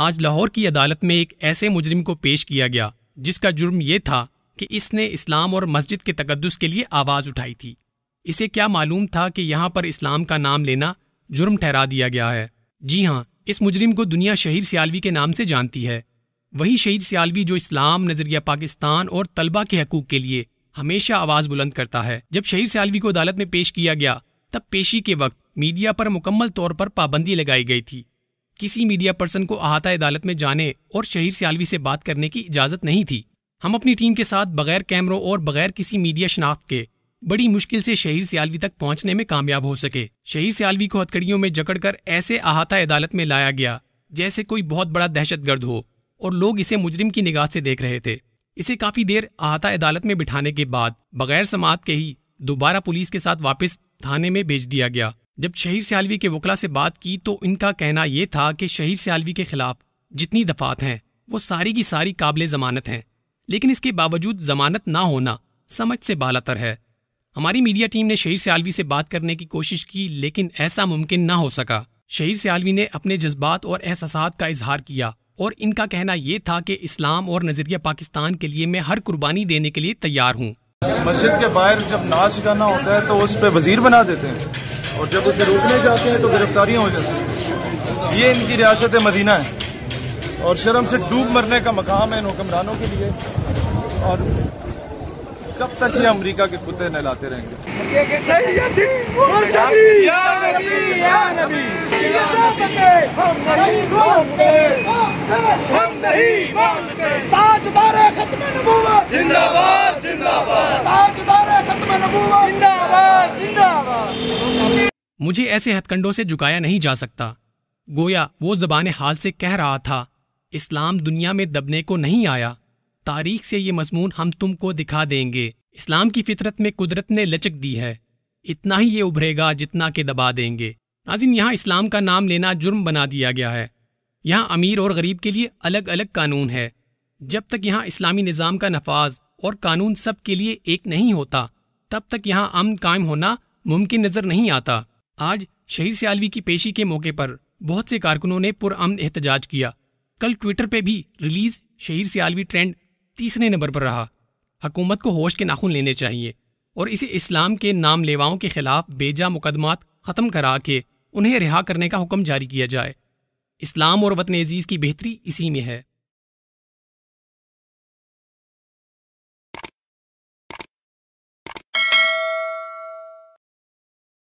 आज लाहौर की अदालत में एक ऐसे मुजरिम को पेश किया गया जिसका जुर्म यह था कि इसने इस्लाम और मस्जिद के तकदस के लिए आवाज़ उठाई थी इसे क्या मालूम था कि यहाँ पर इस्लाम का नाम लेना जुर्म ठहरा दिया गया है जी हाँ इस मुजरिम को दुनिया शहीर सियालवी के नाम से जानती है वही शहीद सियालवी जो इस्लाम नज़रिया पाकिस्तान और तलबा के हकूक़ के लिए हमेशा आवाज़ बुलंद करता है जब शहीद सियालवी को अदालत में पेश किया गया तब पेशी के वक्त मीडिया पर मुकम्मल तौर पर पाबंदी लगाई गई थी किसी मीडिया पर्सन को अहाता अदालत में जाने और शहीर सियालवी से बात करने की इजाज़त नहीं थी हम अपनी टीम के साथ बगैर कैमरों और बगैर किसी मीडिया शनाख्त के बड़ी मुश्किल से शहीर सियालवी तक पहुंचने में कामयाब हो सके शहीर सियालवी को हथकड़ियों में जकड़कर ऐसे अहाता अदालत में लाया गया जैसे कोई बहुत बड़ा दहशतगर्द हो और लोग इसे मुजरिम की निगाह से देख रहे थे इसे काफी देर अहाता अदालत में बिठाने के बाद बगैर समात के ही दोबारा पुलिस के साथ वापस थाने में भेज दिया गया जब शहीर सयालवी के वकला से बात की तो इनका कहना यह था कि शहीर सयालवी के खिलाफ जितनी दफात हैं वो सारी की सारी काबिल जमानत हैं लेकिन इसके बावजूद जमानत ना होना समझ से बालातर है हमारी मीडिया टीम ने शहीर सयालवी से बात करने की कोशिश की लेकिन ऐसा मुमकिन ना हो सका शहीर सयालवी ने अपने जज्बात और एहसास का इजहार किया और इनका कहना यह था कि इस्लाम और नजरिया पाकिस्तान के लिए मैं हर कुर्बानी देने के लिए तैयार हूँ मस्जिद के बाहर जब नाच गाना होता है तो उस पर वजीर बना देते हैं और जब उसे रोकने जाते हैं तो गिरफ्तारियाँ हो जाती हैं ये इनकी रियासत मदीना है और शर्म से डूब मरने का मकाम है इन हुक्मरानों के लिए और कब तक ये अमेरिका के कुत्ते नहलाते रहेंगे हम नहीं मानते खत्म नबूवत मुझे ऐसे हथकंडों से झुकाया नहीं जा सकता गोया वो जबान हाल से कह रहा था इस्लाम दुनिया में दबने को नहीं आया तारीख से ये मजमून हम तुमको दिखा देंगे इस्लाम की फितरत में कुदरत ने लचक दी है इतना ही ये उभरेगा जितना के दबा देंगे नाजिन यहाँ इस्लाम का नाम लेना जुर्म बना दिया गया है यहाँ अमीर और गरीब के लिए अलग अलग कानून है जब तक यहाँ इस्लामी निज़ाम का नफाज और कानून सब के लिए एक नहीं होता तब तक यहाँ अमन कायम होना मुमकिन नज़र नहीं आता आज शहीद सियालवी की पेशी के मौके पर बहुत से कारकुनों ने पुरअमन एहतजाज किया कल ट्विटर पे भी रिलीज शहीद सियालवी ट्रेंड तीसरे नंबर पर रहा हकूमत को होश के नाखून लेने चाहिए और इसे इस्लाम के नाम लेवाओं के खिलाफ बेजा मुकदमात ख़त्म करा के उन्हें रिहा करने का हुक्म जारी किया जाए इस्लाम और वतन अजीज़ की बेहतरी इसी में है